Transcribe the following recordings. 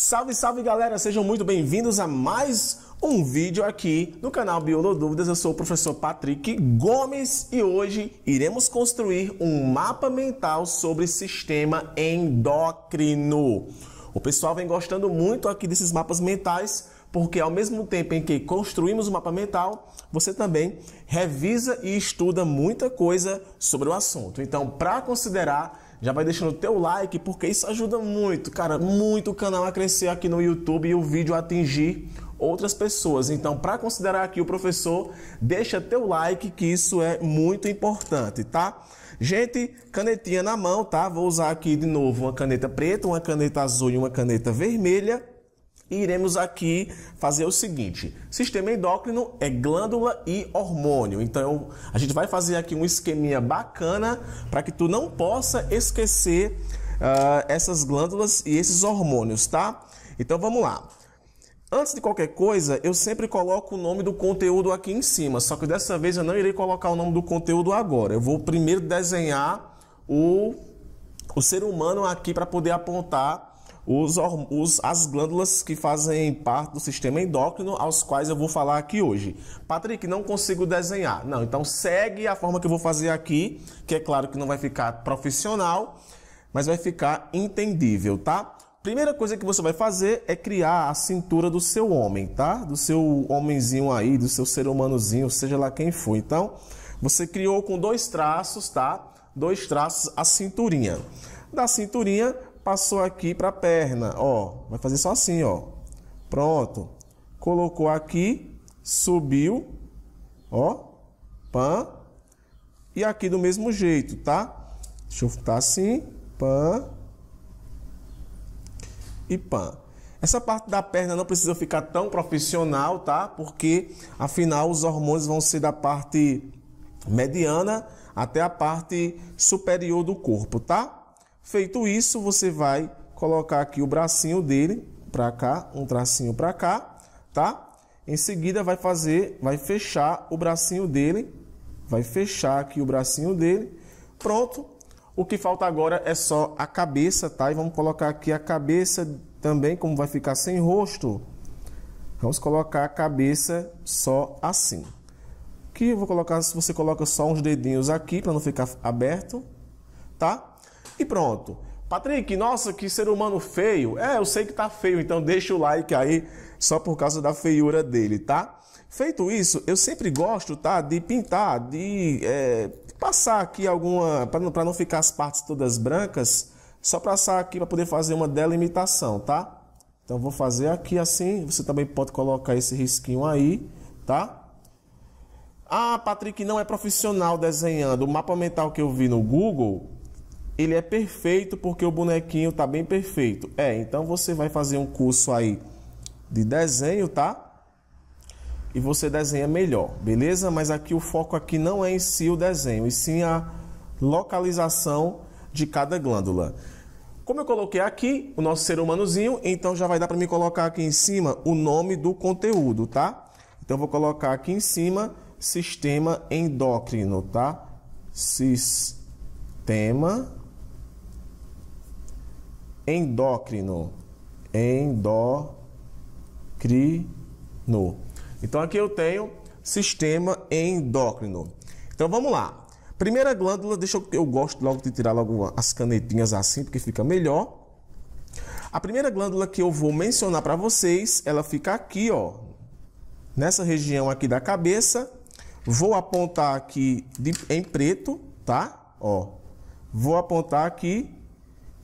Salve, salve galera, sejam muito bem-vindos a mais um vídeo aqui no canal Biolo Dúvidas. Eu sou o professor Patrick Gomes e hoje iremos construir um mapa mental sobre sistema endócrino. O pessoal vem gostando muito aqui desses mapas mentais, porque ao mesmo tempo em que construímos o um mapa mental, você também revisa e estuda muita coisa sobre o assunto. Então, para considerar já vai deixando o teu like, porque isso ajuda muito, cara, muito o canal a crescer aqui no YouTube e o vídeo a atingir outras pessoas. Então, para considerar aqui o professor, deixa teu like, que isso é muito importante, tá? Gente, canetinha na mão, tá? Vou usar aqui de novo uma caneta preta, uma caneta azul e uma caneta vermelha. E iremos aqui fazer o seguinte: sistema endócrino é glândula e hormônio. Então a gente vai fazer aqui um esqueminha bacana para que tu não possa esquecer uh, essas glândulas e esses hormônios, tá? Então vamos lá. Antes de qualquer coisa, eu sempre coloco o nome do conteúdo aqui em cima, só que dessa vez eu não irei colocar o nome do conteúdo agora. Eu vou primeiro desenhar o, o ser humano aqui para poder apontar os, os, as glândulas que fazem parte do sistema endócrino, aos quais eu vou falar aqui hoje. Patrick, não consigo desenhar. Não, então segue a forma que eu vou fazer aqui, que é claro que não vai ficar profissional, mas vai ficar entendível, tá? Primeira coisa que você vai fazer é criar a cintura do seu homem, tá? Do seu homenzinho aí, do seu ser humanozinho, seja lá quem for. Então, você criou com dois traços, tá? Dois traços a cinturinha. Da cinturinha, Passou aqui para a perna, ó. Vai fazer só assim, ó. Pronto. Colocou aqui, subiu, ó. Pã. E aqui do mesmo jeito, tá? Deixa eu ficar assim. Pã. E pã. Essa parte da perna não precisa ficar tão profissional, tá? Porque afinal os hormônios vão ser da parte mediana até a parte superior do corpo, tá? Feito isso, você vai colocar aqui o bracinho dele para cá, um tracinho para cá, tá? Em seguida vai fazer, vai fechar o bracinho dele, vai fechar aqui o bracinho dele. Pronto. O que falta agora é só a cabeça, tá? E vamos colocar aqui a cabeça também, como vai ficar sem rosto. Vamos colocar a cabeça só assim. Que eu vou colocar, se você coloca só uns dedinhos aqui para não ficar aberto, tá? e pronto. Patrick, nossa, que ser humano feio. É, eu sei que tá feio, então deixa o like aí só por causa da feiura dele, tá? Feito isso, eu sempre gosto, tá, de pintar, de é, passar aqui alguma, para não, pra não ficar as partes todas brancas, só passar aqui para poder fazer uma delimitação, tá? Então vou fazer aqui assim, você também pode colocar esse risquinho aí, tá? Ah, Patrick não é profissional desenhando. O mapa mental que eu vi no Google ele é perfeito porque o bonequinho tá bem perfeito. É, então você vai fazer um curso aí de desenho, tá? E você desenha melhor, beleza? Mas aqui o foco aqui não é em si o desenho, e sim a localização de cada glândula. Como eu coloquei aqui o nosso ser humanozinho, então já vai dar para me colocar aqui em cima o nome do conteúdo, tá? Então vou colocar aqui em cima sistema endócrino, tá? Sistema endócrino. Endócrino. Então aqui eu tenho sistema endócrino. Então vamos lá. Primeira glândula, deixa eu, eu gosto logo de tirar logo as canetinhas assim, porque fica melhor. A primeira glândula que eu vou mencionar para vocês, ela fica aqui, ó, nessa região aqui da cabeça. Vou apontar aqui de, em preto, tá? Ó. Vou apontar aqui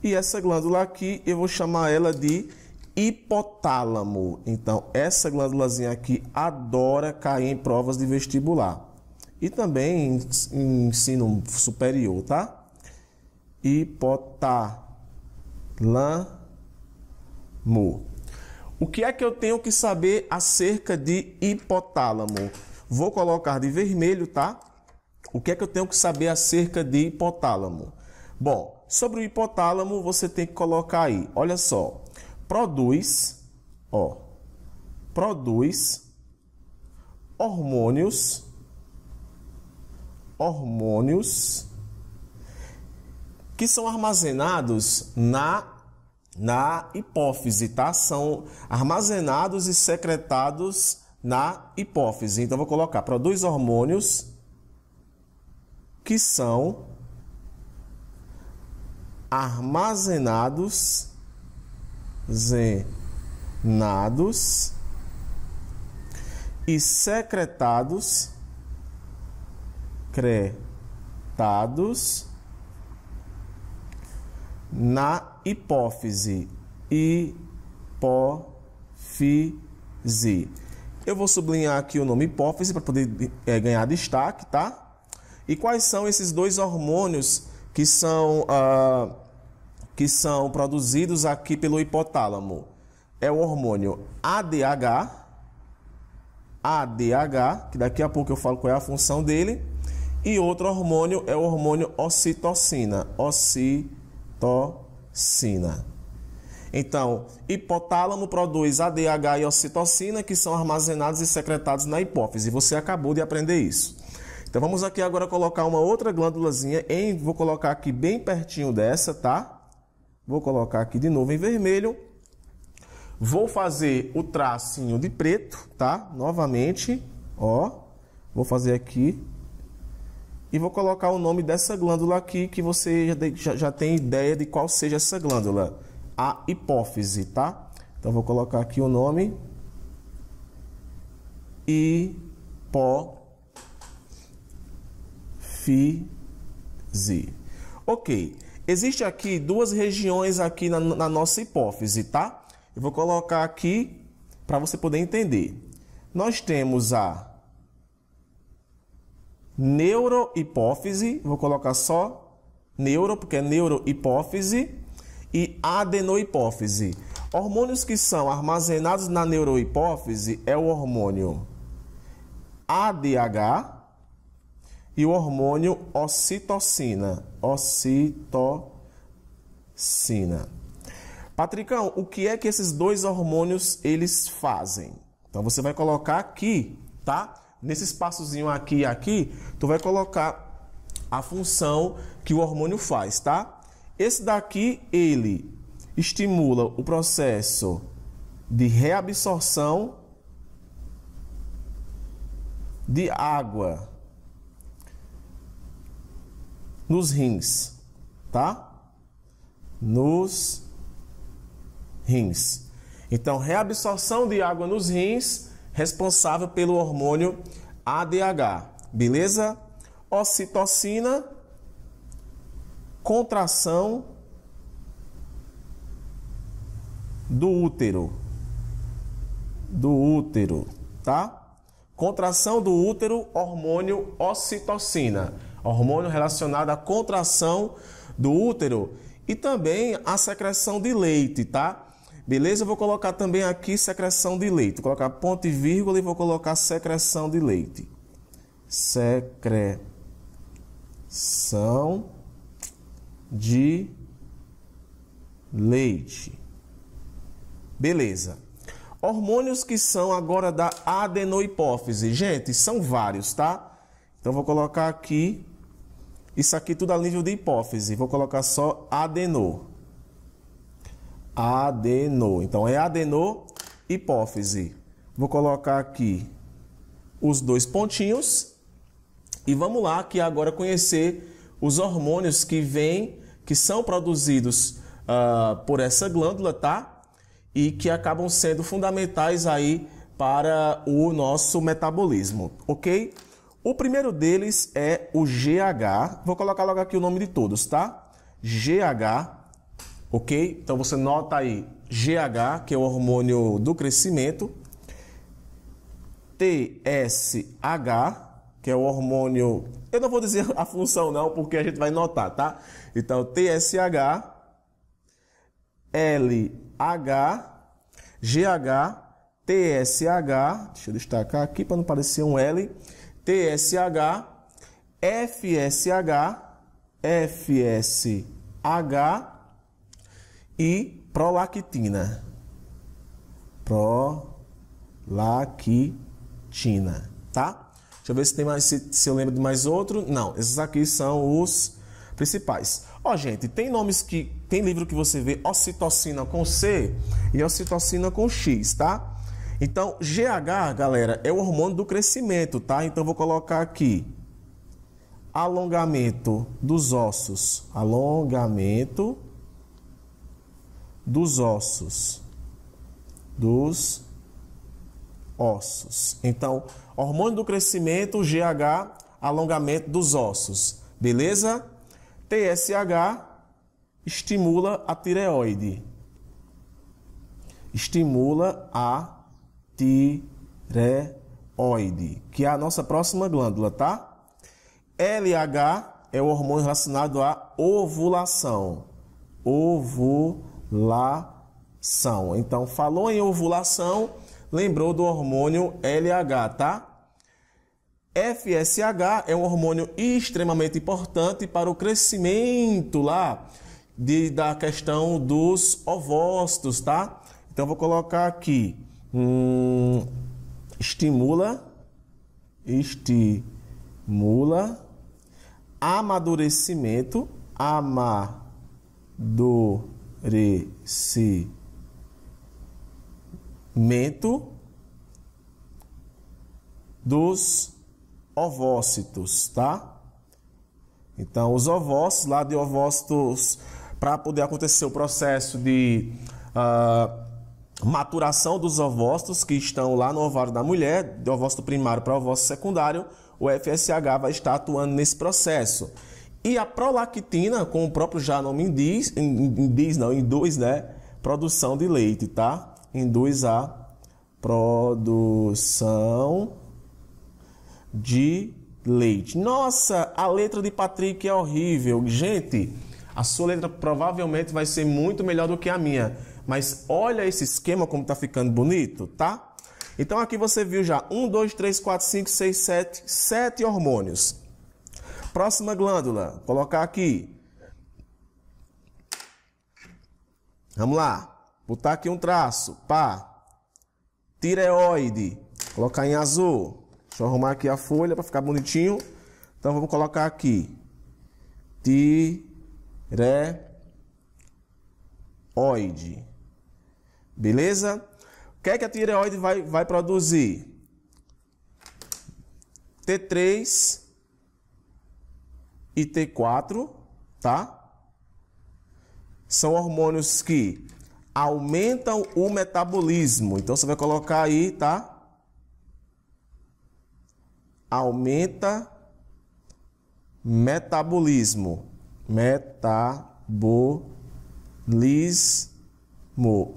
e essa glândula aqui, eu vou chamar ela de hipotálamo. Então, essa glândulazinha aqui adora cair em provas de vestibular. E também em ensino superior, tá? Hipotálamo. O que é que eu tenho que saber acerca de hipotálamo? Vou colocar de vermelho, tá? O que é que eu tenho que saber acerca de hipotálamo? Bom, Sobre o hipotálamo, você tem que colocar aí, olha só, produz, ó, produz hormônios, hormônios que são armazenados na na hipófise, tá? São armazenados e secretados na hipófise. Então vou colocar produz hormônios que são armazenados, zenados e secretados, cretados na hipófise, hipófise. Eu vou sublinhar aqui o nome hipófise para poder é, ganhar destaque, tá? E quais são esses dois hormônios que são ah, que são produzidos aqui pelo hipotálamo é o hormônio ADH, ADH, que daqui a pouco eu falo qual é a função dele, e outro hormônio é o hormônio ocitocina, ocitocina. Então, hipotálamo produz ADH e ocitocina, que são armazenados e secretados na hipófise. Você acabou de aprender isso. Então, vamos aqui agora colocar uma outra glândulazinha, vou colocar aqui bem pertinho dessa, tá? Vou colocar aqui de novo em vermelho. Vou fazer o tracinho de preto, tá? Novamente, ó. Vou fazer aqui. E vou colocar o nome dessa glândula aqui, que você já, já tem ideia de qual seja essa glândula. A hipófise, tá? Então, vou colocar aqui o nome. Hipófise. Ok. Existe aqui duas regiões aqui na, na nossa hipófise, tá? Eu vou colocar aqui para você poder entender. Nós temos a neurohipófise, vou colocar só neuro, porque é neurohipófise, e adenohipófise. Hormônios que são armazenados na neurohipófise é o hormônio ADH, e o hormônio ocitocina. Ocitocina. Patricão, o que é que esses dois hormônios eles fazem? Então você vai colocar aqui, tá? Nesse espaçozinho aqui e aqui, tu vai colocar a função que o hormônio faz, tá? Esse daqui, ele estimula o processo de reabsorção de água nos rins, tá? Nos rins. Então, reabsorção de água nos rins, responsável pelo hormônio ADH, beleza? Ocitocina, contração do útero. Do útero, tá? Contração do útero, hormônio ocitocina hormônio relacionado à contração do útero e também a secreção de leite, tá? Beleza? Eu vou colocar também aqui secreção de leite. Vou colocar ponto e vírgula e vou colocar secreção de leite. Secreção de leite. Beleza. Hormônios que são agora da adenohipófise. Gente, são vários, tá? Então vou colocar aqui isso aqui tudo a nível de hipófise. Vou colocar só adenor. Adenor. Então é adenor, hipófise. Vou colocar aqui os dois pontinhos. E vamos lá que é agora conhecer os hormônios que vêm, que são produzidos uh, por essa glândula, tá? E que acabam sendo fundamentais aí para o nosso metabolismo, ok? O primeiro deles é o GH. Vou colocar logo aqui o nome de todos, tá? GH, ok? Então você nota aí GH, que é o hormônio do crescimento, TSH, que é o hormônio. Eu não vou dizer a função, não, porque a gente vai notar, tá? Então, TSH, LH, GH, TSH, deixa eu destacar aqui para não parecer um L. TSH, FSH, FSH e prolactina. Prolactina, tá? Deixa eu ver se tem mais se, se eu lembro de mais outro. Não, esses aqui são os principais. Ó, oh, gente, tem nomes que tem livro que você vê ocitocina com C e ocitocina com X, tá? Então, GH, galera, é o hormônio do crescimento, tá? Então, vou colocar aqui alongamento dos ossos, alongamento dos ossos, dos ossos. Então, hormônio do crescimento, GH, alongamento dos ossos, beleza? TSH estimula a tireoide. Estimula a tireoide, que é a nossa próxima glândula, tá? LH é o hormônio relacionado à ovulação. Ovulação. Então, falou em ovulação, lembrou do hormônio LH, tá? FSH é um hormônio extremamente importante para o crescimento lá de, da questão dos ovócitos, tá? Então, vou colocar aqui Hum, estimula, estimula amadurecimento, amadurecimento dos ovócitos, tá? Então, os ovócitos, lá de ovócitos, para poder acontecer o processo de uh, maturação dos ovócitos que estão lá no ovário da mulher, do ovócito primário para o ovócito secundário, o FSH vai estar atuando nesse processo. E a prolactina, como o próprio já nome indiz, diz, não, induz, né? Produção de leite, tá? Induz a produção de leite. Nossa, a letra de Patrick é horrível. Gente, a sua letra provavelmente vai ser muito melhor do que a minha. Mas olha esse esquema como está ficando bonito, tá? Então aqui você viu já 1, 2, 3, 4, 5, 6, 7, 7 hormônios. Próxima glândula, colocar aqui. Vamos lá, botar aqui um traço, pá. Tireoide, colocar em azul. Deixa eu arrumar aqui a folha para ficar bonitinho. Então vamos colocar aqui. Tireoide. Beleza? O que é que a tireoide vai, vai produzir? T3 e T4, tá? São hormônios que aumentam o metabolismo. Então você vai colocar aí, tá? Aumenta metabolismo. Metabolismo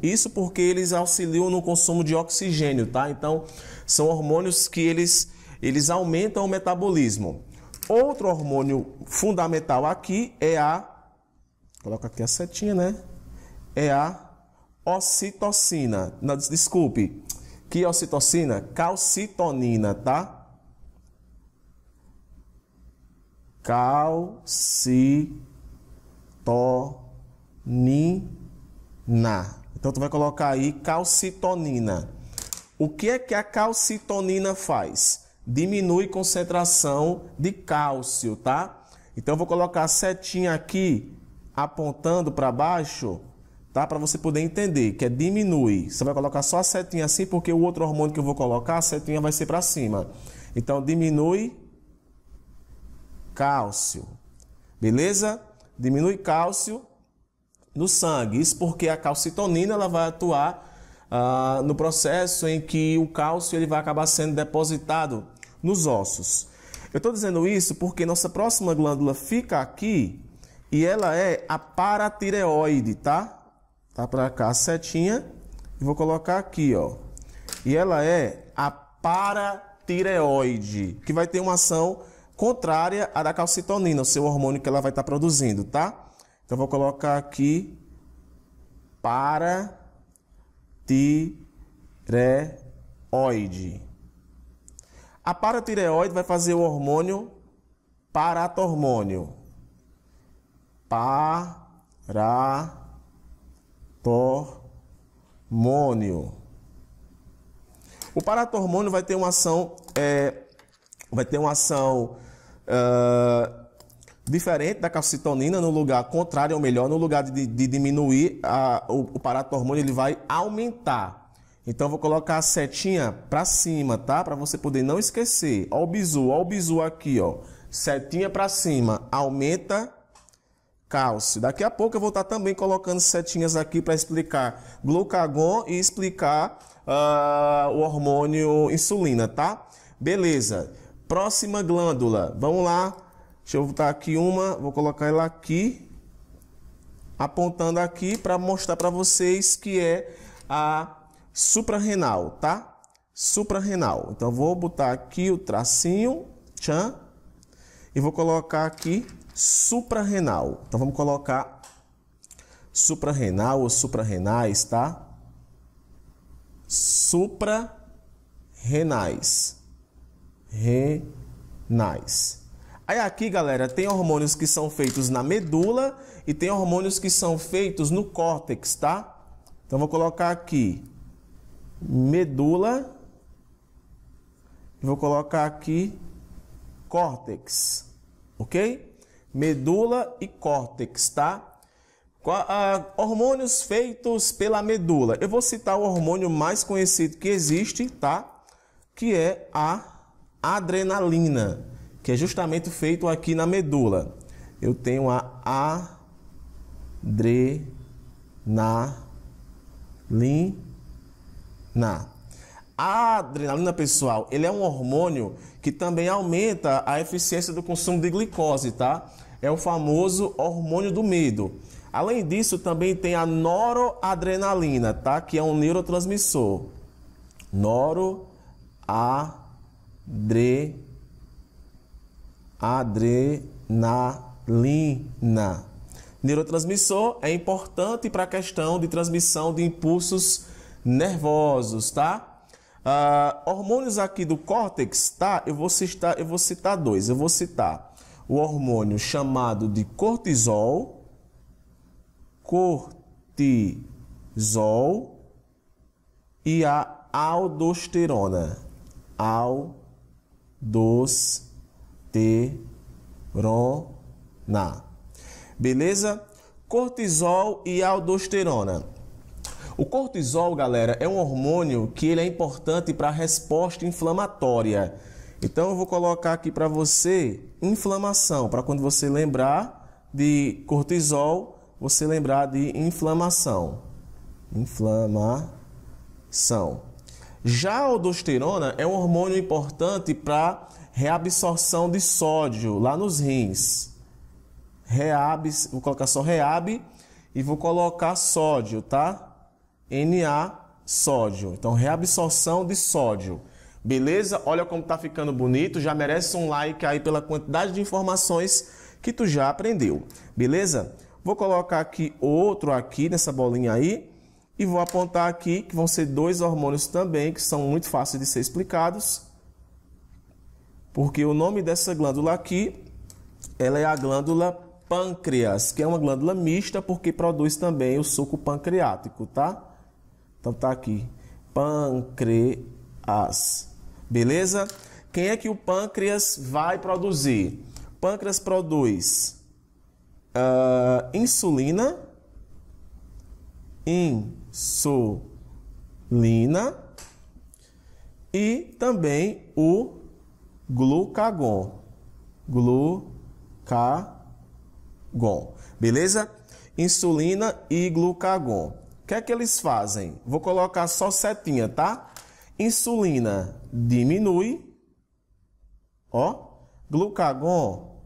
isso porque eles auxiliam no consumo de oxigênio, tá? Então, são hormônios que eles, eles aumentam o metabolismo. Outro hormônio fundamental aqui é a. Coloca aqui a setinha, né? É a ocitocina. Não, desculpe. Que ocitocina? Calcitonina, tá? Calcitonina na. Então tu vai colocar aí calcitonina. O que é que a calcitonina faz? Diminui concentração de cálcio, tá? Então eu vou colocar a setinha aqui apontando para baixo, tá? Para você poder entender que é diminui. Você vai colocar só a setinha assim porque o outro hormônio que eu vou colocar, a setinha vai ser para cima. Então diminui cálcio. Beleza? Diminui cálcio no sangue. Isso porque a calcitonina ela vai atuar ah, no processo em que o cálcio ele vai acabar sendo depositado nos ossos. Eu estou dizendo isso porque nossa próxima glândula fica aqui e ela é a paratireoide, tá? Tá para cá a setinha e vou colocar aqui, ó. E ela é a paratireoide, que vai ter uma ação contrária à da calcitonina, o seu hormônio que ela vai estar tá produzindo, tá? Então vou colocar aqui para tireoide. A paratireoide vai fazer o hormônio paratormônio. Paratormônio. O paratormônio vai ter uma ação, é, vai ter uma ação uh, diferente da calcitonina, no lugar contrário, ou melhor, no lugar de, de diminuir a, o, o parato hormônio, ele vai aumentar. Então vou colocar a setinha para cima, tá? Para você poder não esquecer. Ó o bizu, ó o bizu aqui, ó. Setinha para cima, aumenta cálcio. Daqui a pouco eu vou estar tá também colocando setinhas aqui para explicar glucagon e explicar uh, o hormônio insulina, tá? Beleza. Próxima glândula. Vamos lá Deixa eu botar aqui uma, vou colocar ela aqui, apontando aqui para mostrar para vocês que é a suprarrenal, tá? Suprarrenal. Então vou botar aqui o tracinho, tchan, e vou colocar aqui suprarrenal. Então vamos colocar suprarrenal ou suprarrenais, tá? Suprarrenais. Renais. Aí aqui, galera, tem hormônios que são feitos na medula e tem hormônios que são feitos no córtex, tá? Então vou colocar aqui medula e vou colocar aqui córtex, ok? Medula e córtex, tá? Ah, hormônios feitos pela medula. Eu vou citar o hormônio mais conhecido que existe, tá? Que é a adrenalina que é justamente feito aqui na medula. Eu tenho a adrenalina. A adrenalina, pessoal, ele é um hormônio que também aumenta a eficiência do consumo de glicose, tá? É o famoso hormônio do medo. Além disso, também tem a noroadrenalina, tá? Que é um neurotransmissor. Noroadrenalina adrenalina. Neurotransmissor é importante para a questão de transmissão de impulsos nervosos, tá? Ah, hormônios aqui do córtex, tá? Eu vou citar, eu vou citar dois. Eu vou citar o hormônio chamado de cortisol, cortisol e a aldosterona, aldosterona testosterona. Beleza? Cortisol e aldosterona. O cortisol, galera, é um hormônio que ele é importante para a resposta inflamatória. Então eu vou colocar aqui para você inflamação, para quando você lembrar de cortisol, você lembrar de inflamação. Inflamação. Já a aldosterona é um hormônio importante para reabsorção de sódio lá nos rins. Reab, vou colocar só reab e vou colocar sódio, tá? Na sódio. Então, reabsorção de sódio. Beleza? Olha como tá ficando bonito. Já merece um like aí pela quantidade de informações que tu já aprendeu. Beleza? Vou colocar aqui outro aqui nessa bolinha aí e vou apontar aqui que vão ser dois hormônios também que são muito fáceis de ser explicados porque o nome dessa glândula aqui, ela é a glândula pâncreas, que é uma glândula mista porque produz também o suco pancreático, tá? Então tá aqui, pâncreas. Beleza? Quem é que o pâncreas vai produzir? O pâncreas produz uh, insulina, insulina e também o glucagon. Glucagon. Beleza? Insulina e glucagon. O que é que eles fazem? Vou colocar só setinha, tá? Insulina diminui. Ó. Glucagon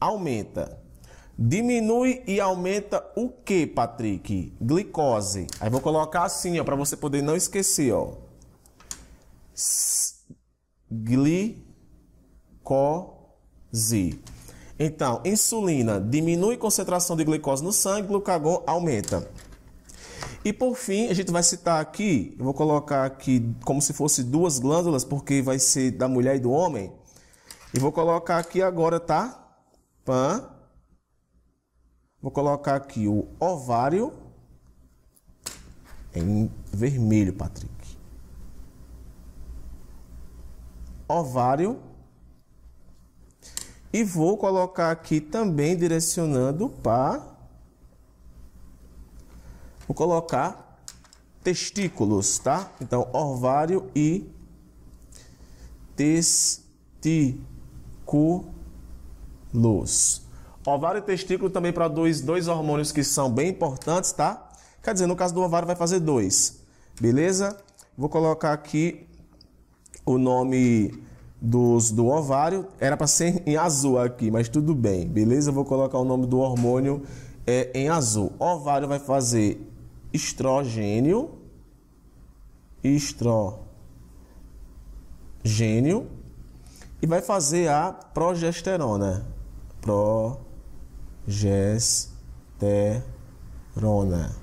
aumenta. Diminui e aumenta o que, Patrick? Glicose. Aí vou colocar assim, ó, para você poder não esquecer, ó glicose. Então, insulina diminui a concentração de glicose no sangue, glucagon aumenta. E por fim, a gente vai citar aqui, eu vou colocar aqui como se fosse duas glândulas, porque vai ser da mulher e do homem. E vou colocar aqui agora, tá? Pan. Vou colocar aqui o ovário em vermelho, Patrick. ovário. E vou colocar aqui também direcionando para. Vou colocar testículos, tá? Então, ovário e testículos. Ovário e testículo também produz dois hormônios que são bem importantes, tá? Quer dizer, no caso do ovário vai fazer dois, beleza? Vou colocar aqui o nome dos, do ovário. Era para ser em azul aqui, mas tudo bem, beleza? Eu vou colocar o nome do hormônio é, em azul. O ovário vai fazer estrogênio, estrogênio e vai fazer a progesterona. Progesterona.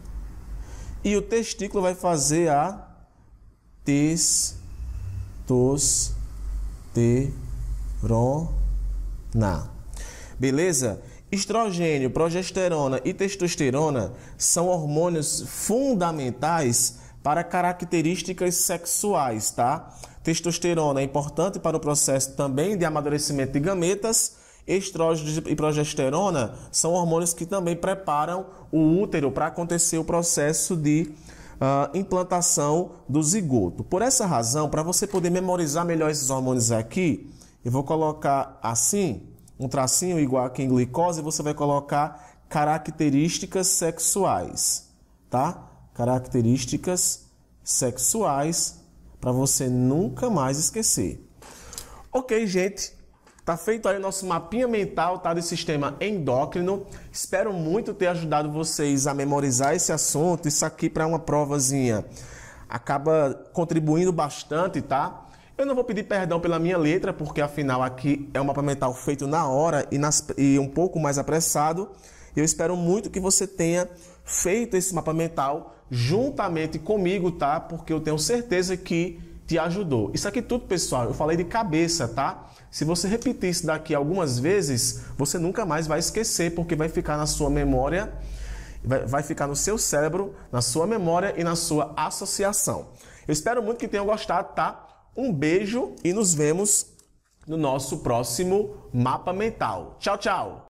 E o testículo vai fazer a testosterona testosterona. Beleza? Estrogênio, progesterona e testosterona são hormônios fundamentais para características sexuais, tá? Testosterona é importante para o processo também de amadurecimento de gametas. Estrógeno e progesterona são hormônios que também preparam o útero para acontecer o processo de uh, implantação do zigoto. Por essa razão, para você poder memorizar melhor esses hormônios aqui, eu vou colocar assim, um tracinho igual aqui em glicose, você vai colocar características sexuais, tá? Características sexuais para você nunca mais esquecer. Ok, gente. Tá feito aí o nosso mapinha mental, tá? Do sistema endócrino. Espero muito ter ajudado vocês a memorizar esse assunto. Isso aqui para uma provazinha acaba contribuindo bastante, tá? Eu não vou pedir perdão pela minha letra, porque afinal aqui é um mapa mental feito na hora e, nas, e um pouco mais apressado. Eu espero muito que você tenha feito esse mapa mental juntamente comigo, tá? Porque eu tenho certeza que te ajudou. Isso aqui tudo, pessoal, eu falei de cabeça, tá? Se você repetir isso daqui algumas vezes, você nunca mais vai esquecer, porque vai ficar na sua memória, vai ficar no seu cérebro, na sua memória e na sua associação. Eu espero muito que tenham gostado, tá? Um beijo e nos vemos no nosso próximo mapa mental. Tchau, tchau!